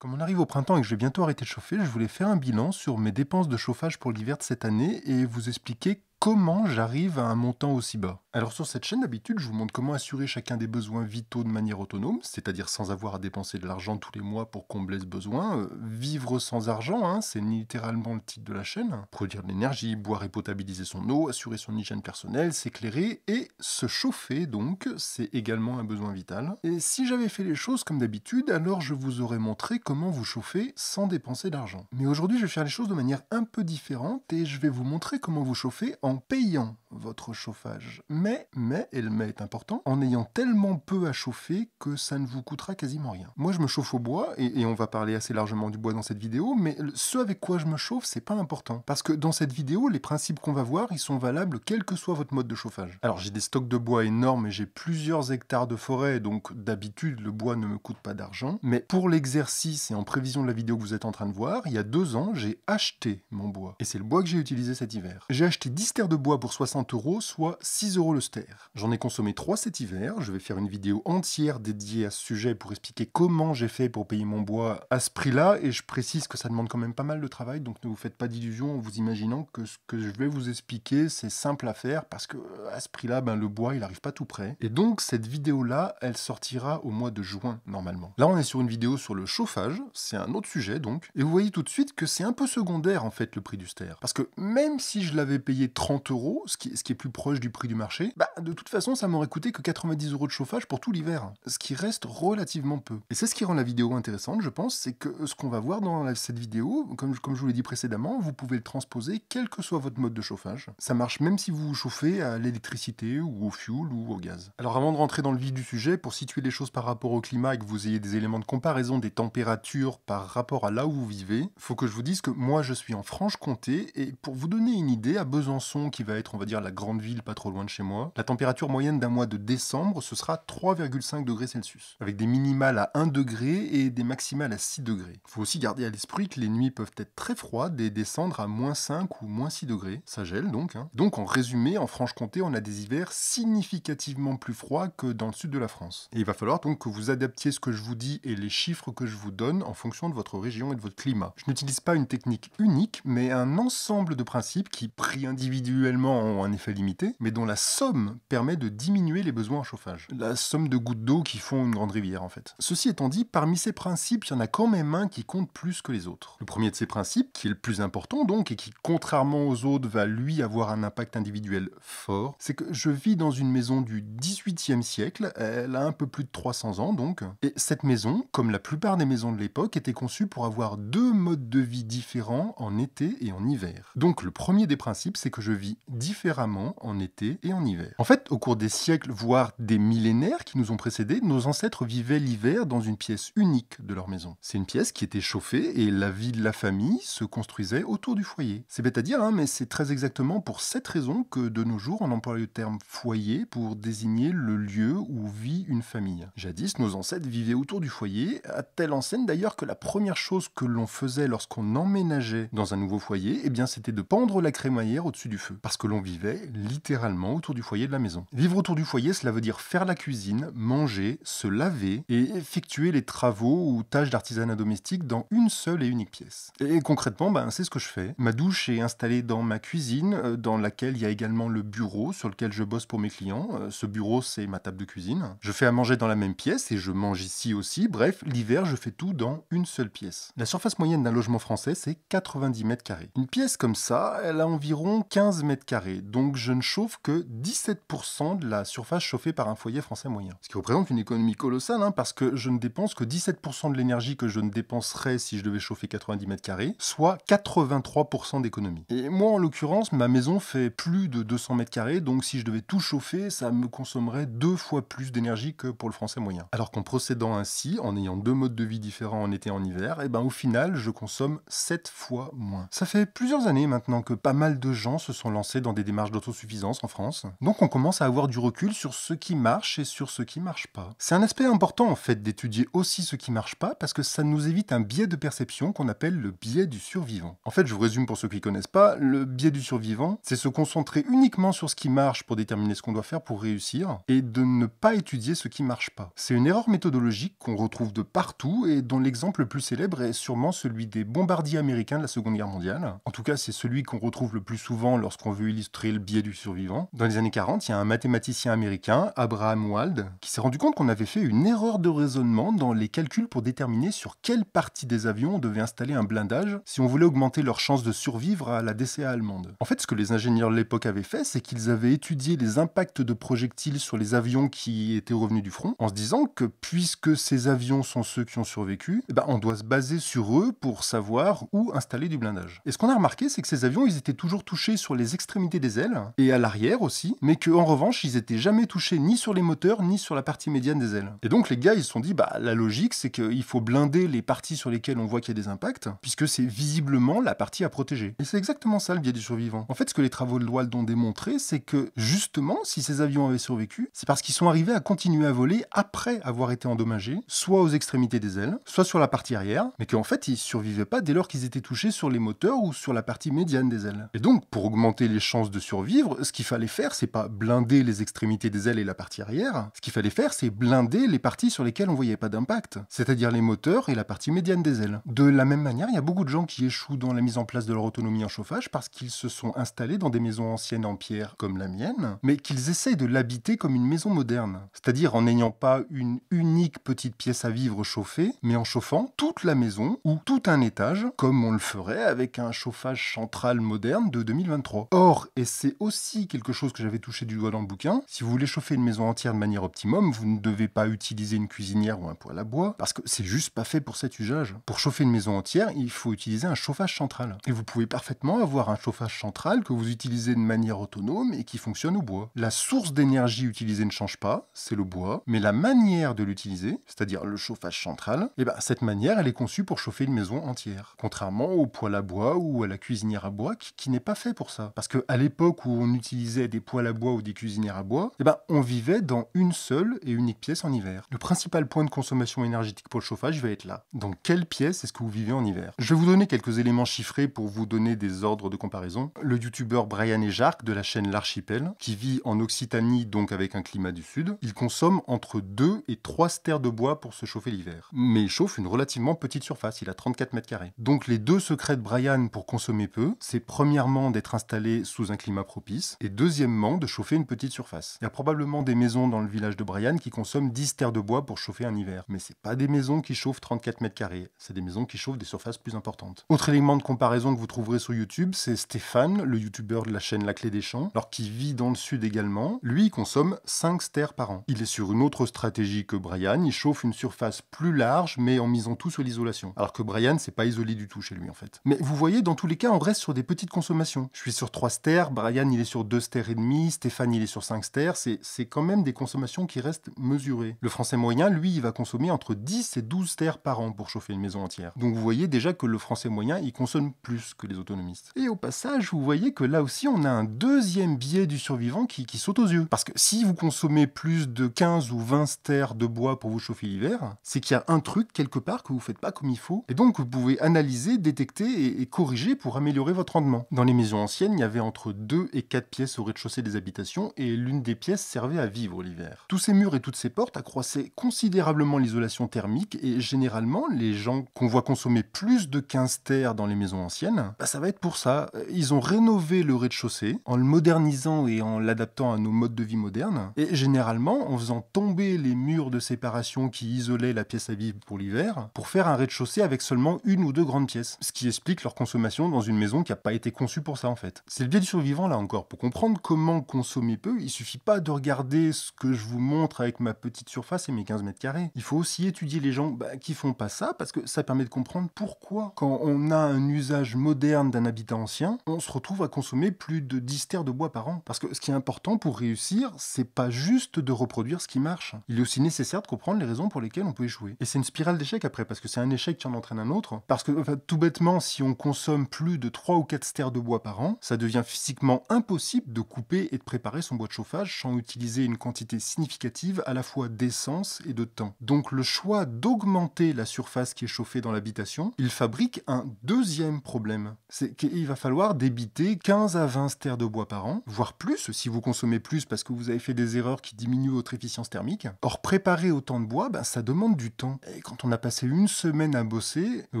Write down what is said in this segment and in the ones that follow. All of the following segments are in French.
Comme on arrive au printemps et que je vais bientôt arrêter de chauffer, je voulais faire un bilan sur mes dépenses de chauffage pour l'hiver de cette année et vous expliquer comment j'arrive à un montant aussi bas. Alors sur cette chaîne d'habitude, je vous montre comment assurer chacun des besoins vitaux de manière autonome, c'est-à-dire sans avoir à dépenser de l'argent tous les mois pour combler ce besoin. Euh, vivre sans argent, hein, c'est littéralement le titre de la chaîne. Produire de l'énergie, boire et potabiliser son eau, assurer son hygiène personnelle, s'éclairer et se chauffer donc, c'est également un besoin vital. Et si j'avais fait les choses comme d'habitude, alors je vous aurais montré comment vous chauffer sans dépenser d'argent. Mais aujourd'hui, je vais faire les choses de manière un peu différente et je vais vous montrer comment vous chauffer en payant votre chauffage. Mais, mais, et le mais est important, en ayant tellement peu à chauffer que ça ne vous coûtera quasiment rien. Moi, je me chauffe au bois, et, on va parler assez largement du bois dans cette vidéo, mais ce avec quoi je me chauffe, c'est pas important. Parce que dans cette vidéo, les principes qu'on va voir, ils sont valables quel que soit votre mode de chauffage. Alors, j'ai des stocks de bois énormes et j'ai plusieurs hectares de forêt, donc d'habitude, le bois ne me coûte pas d'argent. Mais pour l'exercice et en prévision de la vidéo que vous êtes en train de voir, il y a deux ans, j'ai acheté mon bois. Et c'est le bois que j'ai utilisé cet hiver. J'ai acheté 10 de bois pour 60 euros, soit 6 euros le ster. J'en ai consommé 3 cet hiver, je vais faire une vidéo entière dédiée à ce sujet pour expliquer comment j'ai fait pour payer mon bois à ce prix-là, et je précise que ça demande quand même pas mal de travail, donc ne vous faites pas d'illusions en vous imaginant que ce que je vais vous expliquer, c'est simple à faire, parce que euh, à ce prix-là, ben, le bois, il arrive pas tout près. Et donc, cette vidéo-là, elle sortira au mois de juin, normalement. Là, on est sur une vidéo sur le chauffage, c'est un autre sujet, donc, et vous voyez tout de suite que c'est un peu secondaire, en fait, le prix du ster. Parce que même si je l'avais payé 30 30 euros, ce qui, est plus proche du prix du marché, bah, de toute façon, ça m'aurait coûté que 90 euros de chauffage pour tout l'hiver, ce qui reste relativement peu. Et c'est ce qui rend la vidéo intéressante, je pense, c'est que ce qu'on va voir dans cette vidéo, comme, je vous l'ai dit précédemment, vous pouvez le transposer quel que soit votre mode de chauffage. Ça marche même si vous vous chauffez à l'électricité ou au fuel ou au gaz. Alors avant de rentrer dans le vif du sujet, pour situer les choses par rapport au climat et que vous ayez des éléments de comparaison des températures par rapport à là où vous vivez, faut que je vous dise que moi je suis en Franche-Comté et pour vous donner une idée, à Besançon, qui va être, on va dire, la grande ville pas trop loin de chez moi, la température moyenne d'un mois de décembre, ce sera 3,5 degrés Celsius, avec des minimales à 1 degré et des maximales à 6 degrés. Il faut aussi garder à l'esprit que les nuits peuvent être très froides et descendre à moins 5 ou moins 6 degrés, ça gèle donc. Hein. Donc en résumé, en Franche-Comté, on a des hivers significativement plus froids que dans le sud de la France. Et il va falloir donc que vous adaptiez ce que je vous dis et les chiffres que je vous donne en fonction de votre région et de votre climat. Je n'utilise pas une technique unique, mais un ensemble de principes qui, pris individuellement, individuellement ont un effet limité, mais dont la somme permet de diminuer les besoins en chauffage. La somme de gouttes d'eau qui font une grande rivière, en fait. Ceci étant dit, parmi ces principes, il y en a quand même un qui compte plus que les autres. Le premier de ces principes, qui est le plus important donc, et qui, contrairement aux autres, va lui avoir un impact individuel fort, c'est que je vis dans une maison du 18e siècle, elle a un peu plus de 300 ans donc, et cette maison, comme la plupart des maisons de l'époque, était conçue pour avoir deux modes de vie différents en été et en hiver. Donc le premier des principes, c'est que je différemment en été et en hiver. En fait, au cours des siècles, voire des millénaires qui nous ont précédés, nos ancêtres vivaient l'hiver dans une pièce unique de leur maison. C'est une pièce qui était chauffée et la vie de la famille se construisait autour du foyer. C'est bête à dire, hein, mais c'est très exactement pour cette raison que de nos jours, on emploie le terme foyer pour désigner le lieu où vit une famille. Jadis, nos ancêtres vivaient autour du foyer, à telle enseigne d'ailleurs que la première chose que l'on faisait lorsqu'on emménageait dans un nouveau foyer, eh bien, c'était de pendre la crémaillère au-dessus du feu parce que l'on vivait littéralement autour du foyer de la maison. Vivre autour du foyer, cela veut dire faire la cuisine, manger, se laver et effectuer les travaux ou tâches d'artisanat domestique dans une seule et unique pièce. Et concrètement, ben, c'est ce que je fais. Ma douche est installée dans ma cuisine, euh, dans laquelle il y a également le bureau sur lequel je bosse pour mes clients. Euh, ce bureau, c'est ma table de cuisine. Je fais à manger dans la même pièce et je mange ici aussi. Bref, l'hiver, je fais tout dans une seule pièce. La surface moyenne d'un logement français, c'est 90 mètres carrés. Une pièce comme ça, elle a environ 15 mètres carrés, donc je ne chauffe que 17% de la surface chauffée par un foyer français moyen. Ce qui représente une économie colossale, hein, parce que je ne dépense que 17% de l'énergie que je ne dépenserais si je devais chauffer 90 mètres carrés, soit 83% d'économie. Et moi, en l'occurrence, ma maison fait plus de 200 mètres carrés, donc si je devais tout chauffer, ça me consommerait deux fois plus d'énergie que pour le français moyen. Alors qu'en procédant ainsi, en ayant deux modes de vie différents en été et en hiver, et eh ben au final, je consomme 7 fois moins. Ça fait plusieurs années maintenant que pas mal de gens se sont lancés dans des démarches d'autosuffisance en France. Donc on commence à avoir du recul sur ce qui marche et sur ce qui marche pas. C'est un aspect important en fait d'étudier aussi ce qui marche pas parce que ça nous évite un biais de perception qu'on appelle le biais du survivant. En fait, je vous résume pour ceux qui connaissent pas, le biais du survivant, c'est se concentrer uniquement sur ce qui marche pour déterminer ce qu'on doit faire pour réussir et de ne pas étudier ce qui marche pas. C'est une erreur méthodologique qu'on retrouve de partout et dont l'exemple le plus célèbre est sûrement celui des bombardiers américains de la Seconde Guerre mondiale. En tout cas, c'est celui qu'on retrouve le plus souvent lors lorsqu'on veut illustrer le biais du survivant. Dans les années 40, il y a un mathématicien américain, Abraham Wald, qui s'est rendu compte qu'on avait fait une erreur de raisonnement dans les calculs pour déterminer sur quelle partie des avions on devait installer un blindage si on voulait augmenter leur chance de survivre à la DCA allemande. En fait, ce que les ingénieurs de l'époque avaient fait, c'est qu'ils avaient étudié les impacts de projectiles sur les avions qui étaient revenus du front, en se disant que puisque ces avions sont ceux qui ont survécu, eh ben, on doit se baser sur eux pour savoir où installer du blindage. Et ce qu'on a remarqué, c'est que ces avions, ils étaient toujours touchés sur les les extrémités des ailes et à l'arrière aussi, mais que en revanche ils étaient jamais touchés ni sur les moteurs ni sur la partie médiane des ailes. Et donc les gars ils se sont dit bah la logique c'est qu'il faut blinder les parties sur lesquelles on voit qu'il y a des impacts, puisque c'est visiblement la partie à protéger. Et c'est exactement ça le biais du survivant. En fait ce que les travaux de Wald ont démontré c'est que justement si ces avions avaient survécu, c'est parce qu'ils sont arrivés à continuer à voler après avoir été endommagés, soit aux extrémités des ailes, soit sur la partie arrière, mais qu'en fait ils survivaient pas dès lors qu'ils étaient touchés sur les moteurs ou sur la partie médiane des ailes. Et donc pour augmenter les chances de survivre, ce qu'il fallait faire, c'est pas blinder les extrémités des ailes et la partie arrière. Ce qu'il fallait faire, c'est blinder les parties sur lesquelles on voyait pas d'impact, c'est-à-dire les moteurs et la partie médiane des ailes. De la même manière, il y a beaucoup de gens qui échouent dans la mise en place de leur autonomie en chauffage parce qu'ils se sont installés dans des maisons anciennes en pierre comme la mienne, mais qu'ils essayent de l'habiter comme une maison moderne, c'est-à-dire en n'ayant pas une unique petite pièce à vivre chauffée, mais en chauffant toute la maison ou tout un étage, comme on le ferait avec un chauffage central moderne de 2023. Or, et c'est aussi quelque chose que j'avais touché du doigt dans le bouquin, si vous voulez chauffer une maison entière de manière optimum, vous ne devez pas utiliser une cuisinière ou un poêle à bois, parce que c'est juste pas fait pour cet usage. Pour chauffer une maison entière, il faut utiliser un chauffage central. Et vous pouvez parfaitement avoir un chauffage central que vous utilisez de manière autonome et qui fonctionne au bois. La source d'énergie utilisée ne change pas, c'est le bois, mais la manière de l'utiliser, c'est-à-dire le chauffage central, et eh ben, cette manière, elle est conçue pour chauffer une maison entière. Contrairement au poêle à bois ou à la cuisinière à bois qui n'est pas fait pour ça. Parce qu'à l'époque où on utilisait des poêles à bois ou des cuisinières à bois, eh ben, on vivait dans une seule et unique pièce en hiver. Le principal point de consommation énergétique pour le chauffage va être là. Dans quelle pièce est-ce que vous vivez en hiver Je vais vous donner quelques éléments chiffrés pour vous donner des ordres de comparaison. Le youtubeur Brian et de la chaîne L'Archipel, qui vit en Occitanie donc avec un climat du sud, il consomme entre 2 et 3 stères de bois pour se chauffer l'hiver. Mais il chauffe une relativement petite surface, il a 34 mètres carrés. Donc les deux secrets de Brian pour consommer peu, c'est premièrement d'être installé sous un climat propice, et deuxièmement, de chauffer une petite surface. Il y a probablement des maisons dans le village de Brian qui consomment 10 terres de bois pour chauffer un hiver, mais c'est pas des maisons qui chauffent 34 mètres carrés, c'est des maisons qui chauffent des surfaces plus importantes. Autre élément de comparaison que vous trouverez sur YouTube, c'est Stéphane, le youtubeur de la chaîne La Clé des Champs, alors qui vit dans le sud également, lui il consomme 5 stères par an. Il est sur une autre stratégie que Brian, il chauffe une surface plus large mais en misant tout sur l'isolation. Alors que Brian, c'est pas isolé du tout chez lui en fait. Mais vous voyez, dans tous les cas, on reste sur des petites consommations. Je suis 3 stères, Brian il est sur 2 stères et demi, Stéphane il est sur 5 stères, c'est quand même des consommations qui restent mesurées. Le français moyen, lui, il va consommer entre 10 et 12 stères par an pour chauffer une maison entière. Donc vous voyez déjà que le français moyen, il consomme plus que les autonomistes. Et au passage, vous voyez que là aussi, on a un deuxième biais du survivant qui, saute aux yeux. Parce que si vous consommez plus de 15 ou 20 stères de bois pour vous chauffer l'hiver, c'est qu'il y a un truc quelque part que vous faites pas comme il faut. Et donc vous pouvez analyser, détecter et corriger pour améliorer votre rendement. Dans les maisons anciennes, il y avait entre 2 et 4 pièces au rez-de-chaussée des habitations et l'une des pièces servait à vivre l'hiver. Tous ces murs et toutes ces portes accroissaient considérablement l'isolation thermique et généralement les gens qu'on voit consommer plus de 15 terres dans les maisons anciennes, bah, ça va être pour ça. Euh, ils ont rénové le rez-de-chaussée en le modernisant et en l'adaptant à nos modes de vie modernes et généralement en faisant tomber les murs de séparation qui isolaient la pièce à vivre pour l'hiver pour faire un rez-de-chaussée avec seulement une ou deux grandes pièces, ce qui explique leur consommation dans une maison qui n'a pas été conçue pour ça en fait. C'est le biais du survivant là encore. Pour comprendre comment consommer peu, il suffit pas de regarder ce que je vous montre avec ma petite surface et mes 15 mètres carrés. Il faut aussi étudier les gens bah, qui font pas ça parce que ça permet de comprendre pourquoi, quand on a un usage moderne d'un habitat ancien, on se retrouve à consommer plus de 10 stères de bois par an. Parce que ce qui est important pour réussir, c'est pas juste de reproduire ce qui marche. Il est aussi nécessaire de comprendre les raisons pour lesquelles on peut échouer. Et c'est une spirale d'échec après, parce que c'est un échec qui en entraîne un autre. Parce que tout bêtement, si on consomme plus de 3 ou 4 stères de bois par an, ça devient physiquement impossible de couper et de préparer son bois de chauffage sans utiliser une quantité significative à la fois d'essence et de temps. Donc le choix d'augmenter la surface qui est chauffée dans l'habitation, il fabrique un deuxième problème. C'est qu'il va falloir débiter 15 à 20 stères de bois par an, voire plus si vous consommez plus parce que vous avez fait des erreurs qui diminuent votre efficience thermique. Or préparer autant de bois, ben, ça demande du temps. Et quand on a passé une semaine à bosser, le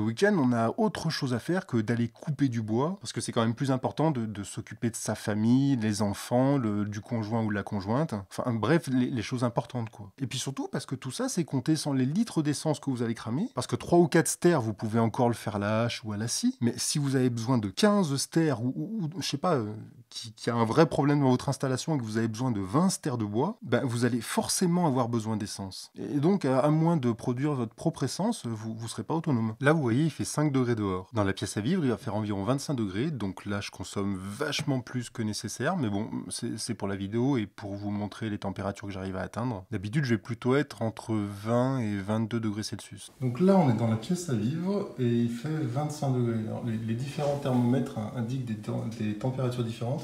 week-end on a autre chose à faire que d'aller couper du bois, parce que c'est quand même plus important de de, s'occuper de sa famille, les enfants, du conjoint ou de la conjointe. Enfin, bref, les, choses importantes, quoi. Et puis surtout, parce que tout ça, c'est compté sans les litres d'essence que vous allez cramer. Parce que 3 ou 4 stères, vous pouvez encore le faire à la hache ou à la scie. Mais si vous avez besoin de 15 stères ou, ou je sais pas, euh, qui, qui, a un vrai problème dans votre installation et que vous avez besoin de 20 stères de bois, ben vous allez forcément avoir besoin d'essence. Et donc, à, moins de produire votre propre essence, vous ne serez pas autonome. Là, vous voyez, il fait 5 degrés dehors. Dans la pièce à vivre, il va faire environ 25 degrés, donc là, je consomme vachement plus que nécessaire, mais bon, c'est pour la vidéo et pour vous montrer les températures que j'arrive à atteindre. D'habitude, je vais plutôt être entre 20 et 22 degrés Celsius. Donc là, on est dans la pièce à vivre et il fait 25 degrés. les, différents thermomètres indiquent des températures différentes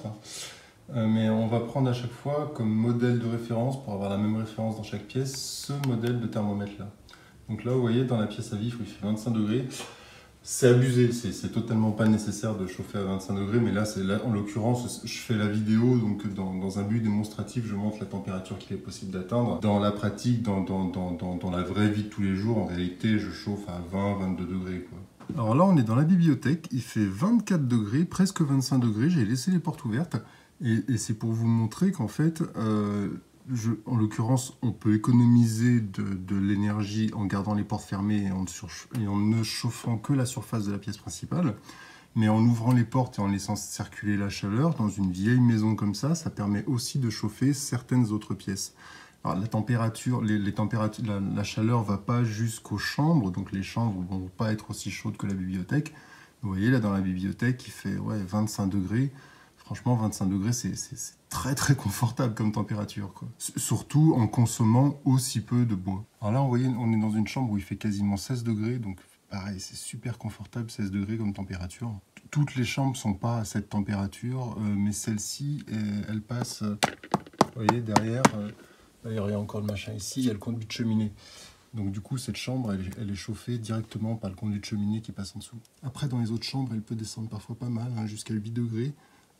euh, mais on va prendre à chaque fois comme modèle de référence, pour avoir la même référence dans chaque pièce, ce modèle de thermomètre-là. Donc là, vous voyez, dans la pièce à vif il fait 25 degrés, c'est abusé, c'est totalement pas nécessaire de chauffer à 25 degrés, mais là, là en l'occurrence, je fais la vidéo, donc dans, un but démonstratif, je montre la température qu'il est possible d'atteindre. Dans la pratique, dans, dans, la vraie vie de tous les jours, en réalité, je chauffe à 20, 22 degrés. Quoi. Alors là, on est dans la bibliothèque, il fait 24 degrés, presque 25 degrés, j'ai laissé les portes ouvertes, et, c'est pour vous montrer qu'en fait, euh, en l'occurrence, on peut économiser de, l'énergie en gardant les portes fermées et en, et en, ne chauffant que la surface de la pièce principale, mais en ouvrant les portes et en laissant circuler la chaleur, dans une vieille maison comme ça, ça permet aussi de chauffer certaines autres pièces la température, les, températures, la, chaleur va pas jusqu'aux chambres, donc les chambres vont pas être aussi chaudes que la bibliothèque. Vous voyez là dans la bibliothèque, il fait ouais, 25 degrés. Franchement, 25 degrés, c'est très très confortable comme température. Surtout en consommant aussi peu de bois. Alors là, vous voyez, on est dans une chambre où il fait quasiment 16 degrés, donc pareil, c'est super confortable, 16 degrés comme température. Toutes les chambres sont pas à cette température, euh, mais celle-ci, euh, elle, passe, euh, vous voyez, derrière... D'ailleurs, il y a encore le machin ici, il y a le conduit de cheminée. Donc du coup, cette chambre, elle, est chauffée directement par le conduit de cheminée qui passe en dessous. Après, dans les autres chambres, elle peut descendre parfois pas mal, hein, jusqu'à 8 degrés.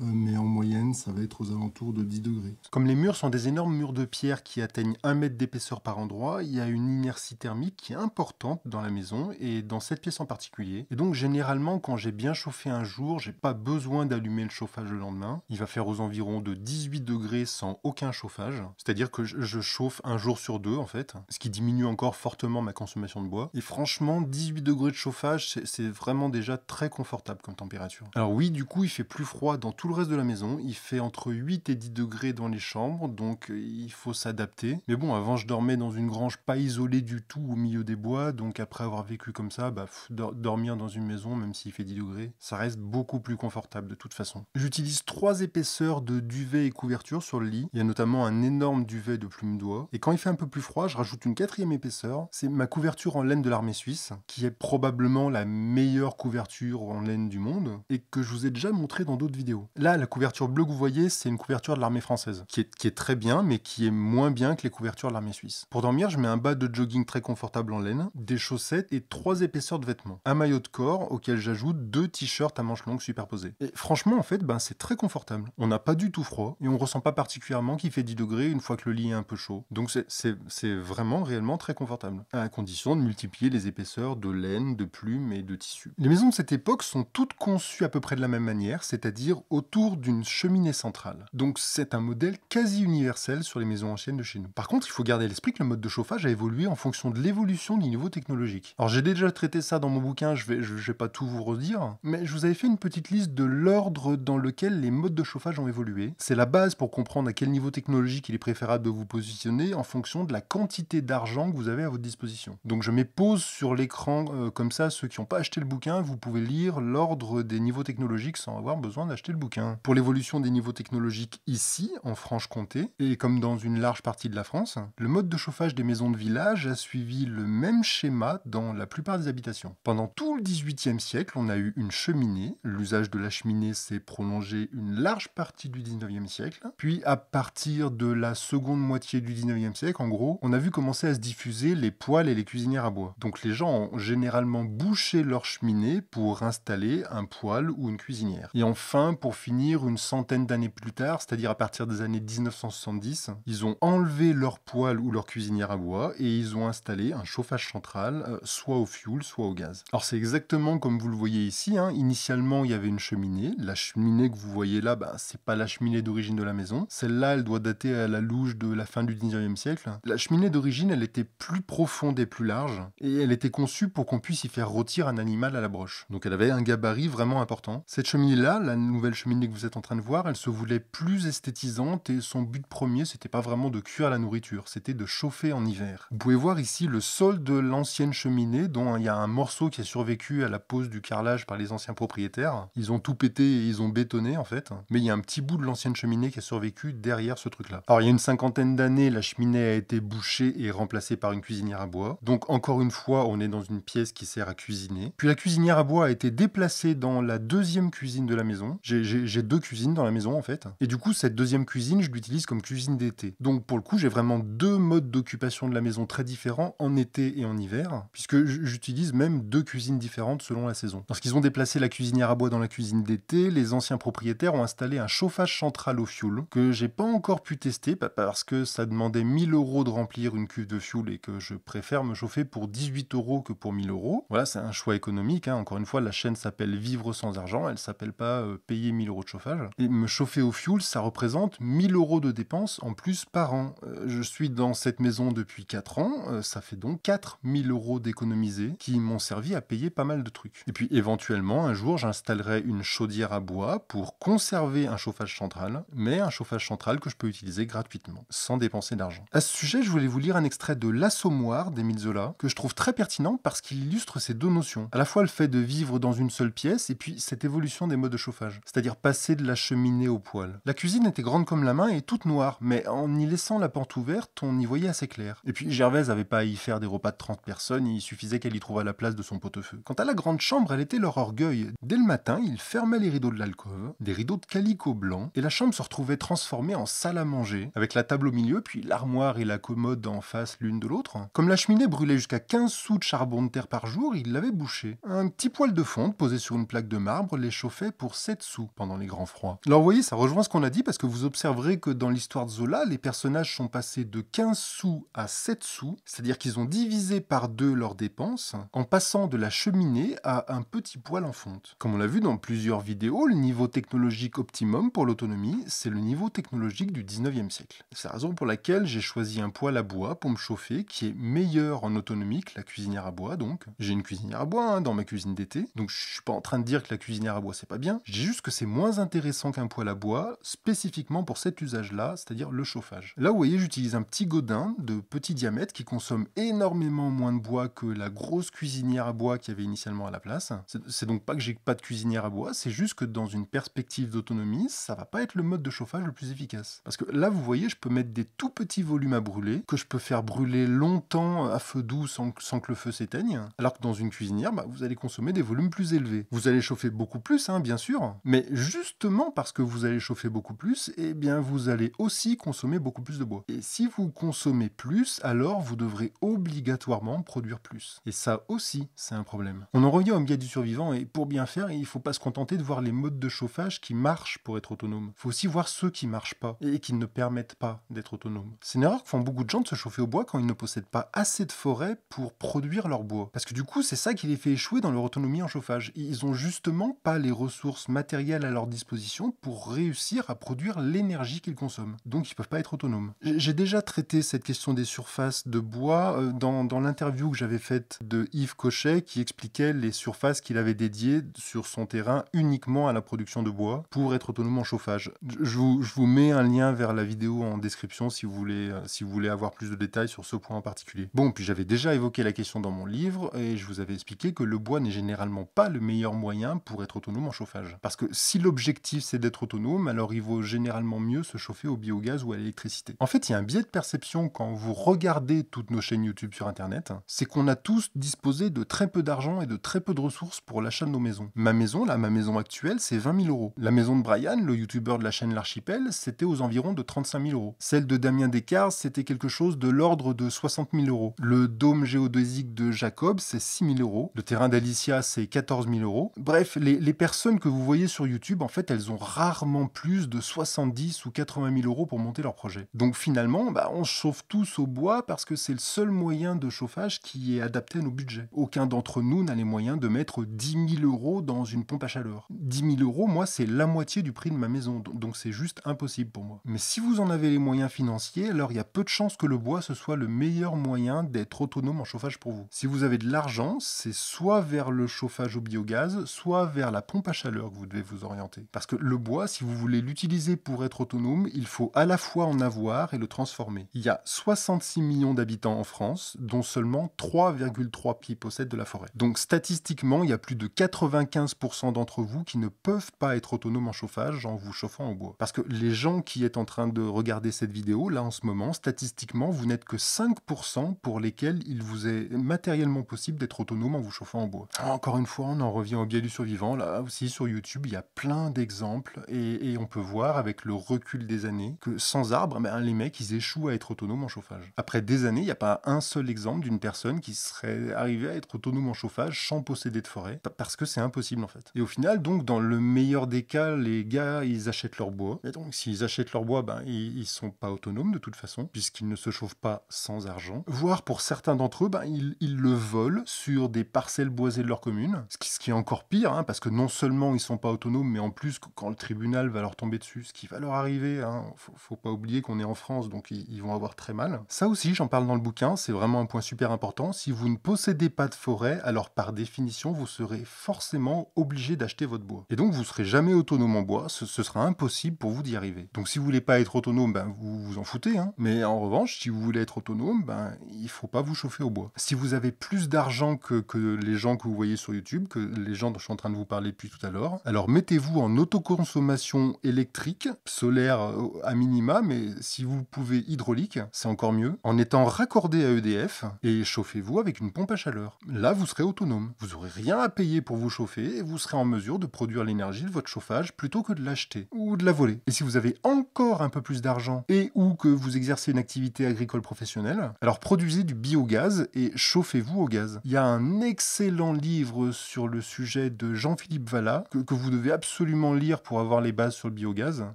Euh, mais en moyenne, ça va être aux alentours de 10 degrés. Comme les murs sont des énormes murs de pierre qui atteignent 1 mètre d'épaisseur par endroit, il y a une inertie thermique qui est importante dans la maison et dans cette pièce en particulier. Et donc, généralement, quand j'ai bien chauffé un jour, j'ai pas besoin d'allumer le chauffage le lendemain. Il va faire aux environs de 18 degrés sans aucun chauffage, c'est-à-dire que je chauffe un jour sur deux en fait, ce qui diminue encore fortement ma consommation de bois. Et franchement, 18 degrés de chauffage, c'est vraiment déjà très confortable comme température. Alors oui, du coup, il fait plus froid dans tout le reste de la maison. Il fait entre 8 et 10 degrés dans les chambres, donc euh, il faut s'adapter. Mais bon, avant, je dormais dans une grange pas isolée du tout au milieu des bois, donc après avoir vécu comme ça, bah, dormir dans une maison, même s'il fait 10 degrés, ça reste beaucoup plus confortable de toute façon. J'utilise trois épaisseurs de duvet et couverture sur le lit. Il y a notamment un énorme duvet de plume d'oie. Et quand il fait un peu plus froid, je rajoute une quatrième épaisseur. C'est ma couverture en laine de l'armée suisse, qui est probablement la meilleure couverture en laine du monde, et que je vous ai déjà montré dans d'autres vidéos. Là, la couverture bleue que vous voyez, c'est une couverture de l'armée française, qui est, qui est, très bien, mais qui est moins bien que les couvertures de l'armée suisse. Pour dormir, je mets un bas de jogging très confortable en laine, des chaussettes et trois épaisseurs de vêtements. Un maillot de corps auquel j'ajoute deux t-shirts à manches longues superposés. Et franchement, en fait, ben, c'est très confortable. On n'a pas du tout froid et on ressent pas particulièrement qu'il fait 10 degrés une fois que le lit est un peu chaud. Donc c'est vraiment réellement très confortable, à condition de multiplier les épaisseurs de laine, de plumes et de tissus. Les maisons de cette époque sont toutes conçues à peu près de la même manière, c'est-à-dire autour d'une cheminée centrale. Donc c'est un modèle quasi universel sur les maisons anciennes de chez nous. Par contre, il faut garder à l'esprit que le mode de chauffage a évolué en fonction de l'évolution du niveau technologique. Alors j'ai déjà traité ça dans mon bouquin, je vais, pas tout vous redire, mais je vous avais fait une petite liste de l'ordre dans lequel les modes de chauffage ont évolué. C'est la base pour comprendre à quel niveau technologique il est préférable de vous positionner en fonction de la quantité d'argent que vous avez à votre disposition. Donc je mets pause sur l'écran euh, comme ça, ceux qui n'ont pas acheté le bouquin, vous pouvez lire l'ordre des niveaux technologiques sans avoir besoin d'acheter le bouquin. Hein. pour l'évolution des niveaux technologiques ici, en Franche-Comté, et comme dans une large partie de la France, le mode de chauffage des maisons de village a suivi le même schéma dans la plupart des habitations. Pendant tout le XVIIIe siècle, on a eu une cheminée, l'usage de la cheminée s'est prolongé une large partie du 19e siècle, puis à partir de la seconde moitié du 19e siècle, en gros, on a vu commencer à se diffuser les poêles et les cuisinières à bois. Donc les gens ont généralement bouché leur cheminée pour installer un poêle ou une cuisinière. Et enfin, pour finir une centaine d'années plus tard, c'est-à-dire à partir des années 1970. Ils ont enlevé leur poêle ou leur cuisinière à bois et ils ont installé un chauffage central, euh, soit au fioul, soit au gaz. Alors c'est exactement comme vous le voyez ici. Hein. Initialement, il y avait une cheminée. La cheminée que vous voyez là, bah, c'est pas la cheminée d'origine de la maison. Celle-là, elle doit dater à la louche de la fin du 19e siècle. La cheminée d'origine, elle était plus profonde et plus large, et elle était conçue pour qu'on puisse y faire rôtir un animal à la broche. Donc elle avait un gabarit vraiment important. Cette cheminée-là, la nouvelle cheminée cheminée que vous êtes en train de voir, elle se voulait plus esthétisante et son but premier, c'était pas vraiment de cuire la nourriture, c'était de chauffer en hiver. Vous pouvez voir ici le sol de l'ancienne cheminée dont il y a un morceau qui a survécu à la pose du carrelage par les anciens propriétaires. Ils ont tout pété et ils ont bétonné en fait, mais il y a un petit bout de l'ancienne cheminée qui a survécu derrière ce truc-là. Alors il y a une cinquantaine d'années, la cheminée a été bouchée et remplacée par une cuisinière à bois. Donc encore une fois, on est dans une pièce qui sert à cuisiner. Puis la cuisinière à bois a été déplacée dans la deuxième cuisine de la maison. J'ai j'ai deux cuisines dans la maison en fait. Et du coup, cette deuxième cuisine, je l'utilise comme cuisine d'été. Donc pour le coup, j'ai vraiment deux modes d'occupation de la maison très différents en été et en hiver, puisque j'utilise même deux cuisines différentes selon la saison. Lorsqu'ils ont déplacé la cuisinière à bois dans la cuisine d'été, les anciens propriétaires ont installé un chauffage central au fioul que j'ai pas encore pu tester parce que ça demandait 1000 euros de remplir une cuve de fioul et que je préfère me chauffer pour 18 euros que pour 1000 euros. Voilà, c'est un choix économique. Hein. Encore une fois, la chaîne s'appelle Vivre sans argent, elle s'appelle pas euh, Payer 1000 de chauffage. Et me chauffer au fioul, ça représente 1000 euros de dépenses en plus par an. Euh, je suis dans cette maison depuis 4 ans, euh, ça fait donc 4000 euros d'économisés qui m'ont servi à payer pas mal de trucs. Et puis éventuellement, un jour, j'installerai une chaudière à bois pour conserver un chauffage central, mais un chauffage central que je peux utiliser gratuitement, sans dépenser d'argent. À ce sujet, je voulais vous lire un extrait de L'Assommoir d'Émile Zola, que je trouve très pertinent parce qu'il illustre ces deux notions. À la fois le fait de vivre dans une seule pièce et puis cette évolution des modes de chauffage. C'est-à-dire passer de la cheminée au poêle. La cuisine était grande comme la main et toute noire, mais en y laissant la porte ouverte, on y voyait assez clair. Et puis Gervaise avait pas à y faire des repas de 30 personnes, il suffisait qu'elle y trouvât la place de son pot-au-feu. Quant à la grande chambre, elle était leur orgueil. Dès le matin, ils fermaient les rideaux de l'alcôve, des rideaux de calicot blanc, et la chambre se retrouvait transformée en salle à manger, avec la table au milieu, puis l'armoire et la commode en face l'une de l'autre. Comme la cheminée brûlait jusqu'à 15 sous de charbon de terre par jour, ils l'avaient bouchée. Un petit poêle de fonte posé sur une plaque de marbre les chauffait pour 7 sous les grands froids. Alors vous voyez, ça rejoint ce qu'on a dit parce que vous observerez que dans l'histoire de Zola, les personnages sont passés de 15 sous à 7 sous, c'est-à-dire qu'ils ont divisé par deux leurs dépenses en passant de la cheminée à un petit poêle en fonte. Comme on l'a vu dans plusieurs vidéos, le niveau technologique optimum pour l'autonomie, c'est le niveau technologique du 19e siècle. C'est la raison pour laquelle j'ai choisi un poêle à bois pour me chauffer qui est meilleur en autonomie que la cuisinière à bois donc. J'ai une cuisinière à bois hein, dans ma cuisine d'été, donc je suis pas en train de dire que la cuisinière à bois c'est pas bien, J'ai juste que c'est moins intéressant qu'un poêle à bois, spécifiquement pour cet usage-là, c'est-à-dire le chauffage. Là, vous voyez, j'utilise un petit godin de petit diamètre qui consomme énormément moins de bois que la grosse cuisinière à bois qu'il y avait initialement à la place. C'est donc pas que j'ai pas de cuisinière à bois, c'est juste que dans une perspective d'autonomie, ça va pas être le mode de chauffage le plus efficace. Parce que là, vous voyez, je peux mettre des tout petits volumes à brûler, que je peux faire brûler longtemps à feu doux sans, que le feu s'éteigne, alors que dans une cuisinière, bah, vous allez consommer des volumes plus élevés. Vous allez chauffer beaucoup plus, hein, bien sûr, mais justement parce que vous allez chauffer beaucoup plus, eh bien vous allez aussi consommer beaucoup plus de bois. Et si vous consommez plus, alors vous devrez obligatoirement produire plus. Et ça aussi, c'est un problème. On en revient au biais du survivant, et pour bien faire, il ne faut pas se contenter de voir les modes de chauffage qui marchent pour être autonome. Il faut aussi voir ceux qui ne marchent pas, et qui ne permettent pas d'être autonome. C'est une erreur que font beaucoup de gens de se chauffer au bois quand ils ne possèdent pas assez de forêt pour produire leur bois. Parce que du coup, c'est ça qui les fait échouer dans leur autonomie en chauffage. Ils n'ont justement pas les ressources matérielles à leur disposition pour réussir à produire l'énergie qu'ils consomment. Donc ils ne peuvent pas être autonomes. J'ai déjà traité cette question des surfaces de bois euh, dans, l'interview que j'avais faite de Yves Cochet qui expliquait les surfaces qu'il avait dédiées sur son terrain uniquement à la production de bois pour être autonome en chauffage. Je vous, je vous mets un lien vers la vidéo en description si vous, voulez, euh, si vous voulez avoir plus de détails sur ce point en particulier. Bon, puis j'avais déjà évoqué la question dans mon livre et je vous avais expliqué que le bois n'est généralement pas le meilleur moyen pour être autonome en chauffage. Parce que si l'objectif c'est d'être autonome, alors il vaut généralement mieux se chauffer au biogaz ou à l'électricité. En fait, il y a un biais de perception quand vous regardez toutes nos chaînes YouTube sur Internet, c'est qu'on a tous disposé de très peu d'argent et de très peu de ressources pour l'achat de nos maisons. Ma maison, là, ma maison actuelle, c'est 20 000 euros. La maison de Brian, le youtubeur de la chaîne L'Archipel, c'était aux environs de 35 000 euros. Celle de Damien Descartes, c'était quelque chose de l'ordre de 60 000 euros. Le dôme géodésique de Jacob, c'est 6 000 euros. Le terrain d'Alicia, c'est 14 000 euros. Bref, les, les personnes que vous voyez sur YouTube, en fait, elles ont rarement plus de 70 ou 80 000 euros pour monter leur projet. Donc finalement, bah, on chauffe tous au bois parce que c'est le seul moyen de chauffage qui est adapté à nos budgets. Aucun d'entre nous n'a les moyens de mettre 10 000 euros dans une pompe à chaleur. 10 000 euros, moi, c'est la moitié du prix de ma maison, donc c'est juste impossible pour moi. Mais si vous en avez les moyens financiers, alors il y a peu de chances que le bois ce soit le meilleur moyen d'être autonome en chauffage pour vous. Si vous avez de l'argent, c'est soit vers le chauffage au biogaz, soit vers la pompe à chaleur que vous devez vous orienter parce que le bois, si vous voulez l'utiliser pour être autonome, il faut à la fois en avoir et le transformer. Il y a 66 millions d'habitants en France, dont seulement 3,3 pieds possèdent de la forêt. Donc statistiquement, il y a plus de 95% d'entre vous qui ne peuvent pas être autonomes en chauffage en vous chauffant au bois. Parce que les gens qui sont en train de regarder cette vidéo, là en ce moment, statistiquement, vous n'êtes que 5% pour lesquels il vous est matériellement possible d'être autonome en vous chauffant au bois. encore une fois, on en revient au biais du survivant. Là aussi, sur YouTube, il y a plein d'exemples et, on peut voir avec le recul des années que sans arbres, eh ben, les mecs, ils échouent à être autonomes en chauffage. Après des années, il n'y a pas un seul exemple d'une personne qui serait arrivée à être autonome en chauffage sans posséder de forêt, parce que c'est impossible en fait. Et au final, donc, dans le meilleur des cas, les gars, ils achètent leur bois. Et donc, s'ils achètent leur bois, ben, ils, ne sont pas autonomes de toute façon, puisqu'ils ne se chauffent pas sans argent. Voire pour certains d'entre eux, ben, ils, le volent sur des parcelles boisées de leur commune, ce qui, est encore pire, hein, parce que non seulement ils sont pas autonomes, mais et en plus, quand le tribunal va leur tomber dessus, ce qui va leur arriver, hein, faut, pas oublier qu'on est en France, donc ils, vont avoir très mal. Ça aussi, j'en parle dans le bouquin, c'est vraiment un point super important. Si vous ne possédez pas de forêt, alors par définition, vous serez forcément obligé d'acheter votre bois. Et donc, vous serez jamais autonome en bois, ce, sera impossible pour vous d'y arriver. Donc, si vous voulez pas être autonome, ben, vous vous en foutez, hein. mais en revanche, si vous voulez être autonome, ben, il faut pas vous chauffer au bois. Si vous avez plus d'argent que, que les gens que vous voyez sur YouTube, que les gens dont je suis en train de vous parler depuis tout à l'heure, alors mettez vous en autoconsommation électrique, solaire euh, à minima, mais si vous pouvez hydraulique, c'est encore mieux, en étant raccordé à EDF et chauffez-vous avec une pompe à chaleur. Là, vous serez autonome. Vous n'aurez rien à payer pour vous chauffer et vous serez en mesure de produire l'énergie de votre chauffage plutôt que de l'acheter ou de la voler. Et si vous avez encore un peu plus d'argent et ou que vous exercez une activité agricole professionnelle, alors produisez du biogaz et chauffez-vous au gaz. Il y a un excellent livre sur le sujet de Jean-Philippe Vallat que, que vous devez absolument absolument lire pour avoir les bases sur le biogaz.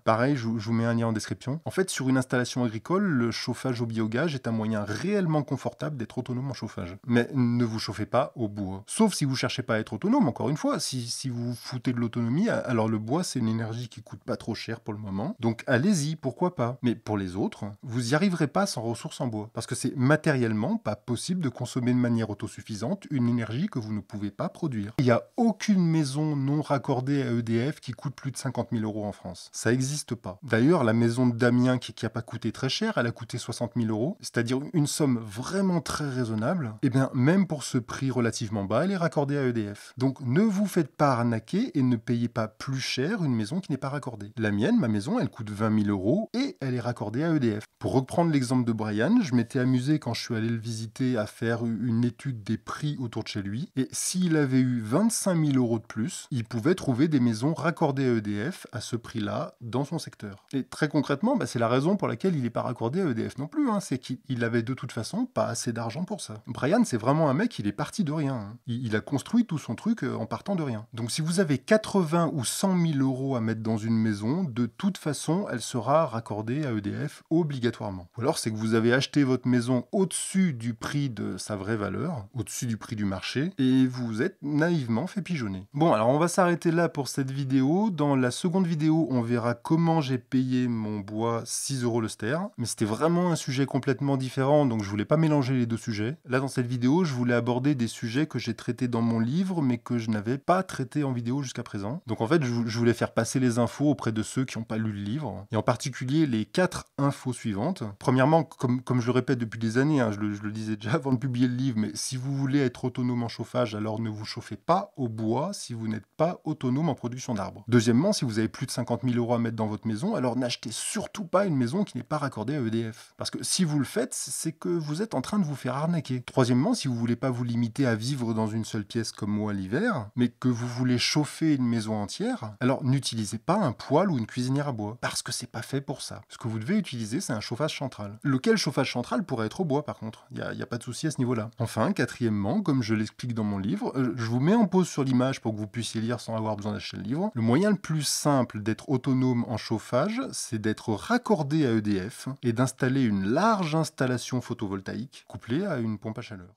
Pareil, je, vous mets un lien en description. En fait, sur une installation agricole, le chauffage au biogaz est un moyen réellement confortable d'être autonome en chauffage. Mais ne vous chauffez pas au bois. Sauf si vous cherchez pas à être autonome, encore une fois. Si, vous foutez de l'autonomie, alors le bois, c'est une énergie qui coûte pas trop cher pour le moment. Donc allez-y, pourquoi pas. Mais pour les autres, vous y arriverez pas sans ressources en bois. Parce que c'est matériellement pas possible de consommer de manière autosuffisante une énergie que vous ne pouvez pas produire. Il n'y a aucune maison non raccordée à EDF qui coûte plus de 50 000 euros en France. Ça n'existe pas. D'ailleurs, la maison de Damien, qui n'a pas coûté très cher, elle a coûté 60 000 euros, c'est-à-dire une somme vraiment très raisonnable. Et eh bien, même pour ce prix relativement bas, elle est raccordée à EDF. Donc, ne vous faites pas arnaquer et ne payez pas plus cher une maison qui n'est pas raccordée. La mienne, ma maison, elle coûte 20 000 euros et elle est raccordée à EDF. Pour reprendre l'exemple de Brian, je m'étais amusé quand je suis allé le visiter à faire une étude des prix autour de chez lui. Et s'il avait eu 25 000 euros de plus, il pouvait trouver des maisons raccorder à EDF à ce prix-là dans son secteur. Et très concrètement, bah, c'est la raison pour laquelle il n'est pas raccordé à EDF non plus. Hein. C'est qu'il avait de toute façon pas assez d'argent pour ça. Brian, c'est vraiment un mec, il est parti de rien. Hein. Il, a construit tout son truc euh, en partant de rien. Donc si vous avez 80 ou 100 000 euros à mettre dans une maison, de toute façon, elle sera raccordée à EDF obligatoirement. Ou alors c'est que vous avez acheté votre maison au-dessus du prix de sa vraie valeur, au-dessus du prix du marché, et vous êtes naïvement fait pigeonner. Bon, alors on va s'arrêter là pour cette vidéo dans la seconde vidéo, on verra comment j'ai payé mon bois 6 euros le ster. Mais c'était vraiment un sujet complètement différent, donc je voulais pas mélanger les deux sujets. Là, dans cette vidéo, je voulais aborder des sujets que j'ai traités dans mon livre, mais que je n'avais pas traités en vidéo jusqu'à présent. Donc en fait, je voulais faire passer les infos auprès de ceux qui n'ont pas lu le livre, et en particulier les quatre infos suivantes. Premièrement, comme, je le répète depuis des années, hein, je, le, je le disais déjà avant de publier le livre, mais si vous voulez être autonome en chauffage, alors ne vous chauffez pas au bois si vous n'êtes pas autonome en production Deuxièmement, si vous avez plus de 50 000 euros à mettre dans votre maison, alors n'achetez surtout pas une maison qui n'est pas raccordée à EDF. Parce que si vous le faites, c'est que vous êtes en train de vous faire arnaquer. Troisièmement, si vous voulez pas vous limiter à vivre dans une seule pièce comme moi l'hiver, mais que vous voulez chauffer une maison entière, alors n'utilisez pas un poêle ou une cuisinière à bois, parce que c'est pas fait pour ça. Ce que vous devez utiliser, c'est un chauffage central. Lequel chauffage central pourrait être au bois, par contre. Il n'y a, pas de souci à ce niveau-là. Enfin, quatrièmement, comme je l'explique dans mon livre, euh, je vous mets en pause sur l'image pour que vous puissiez lire sans avoir besoin d'acheter le livre le moyen le plus simple d'être autonome en chauffage, c'est d'être raccordé à EDF et d'installer une large installation photovoltaïque couplée à une pompe à chaleur.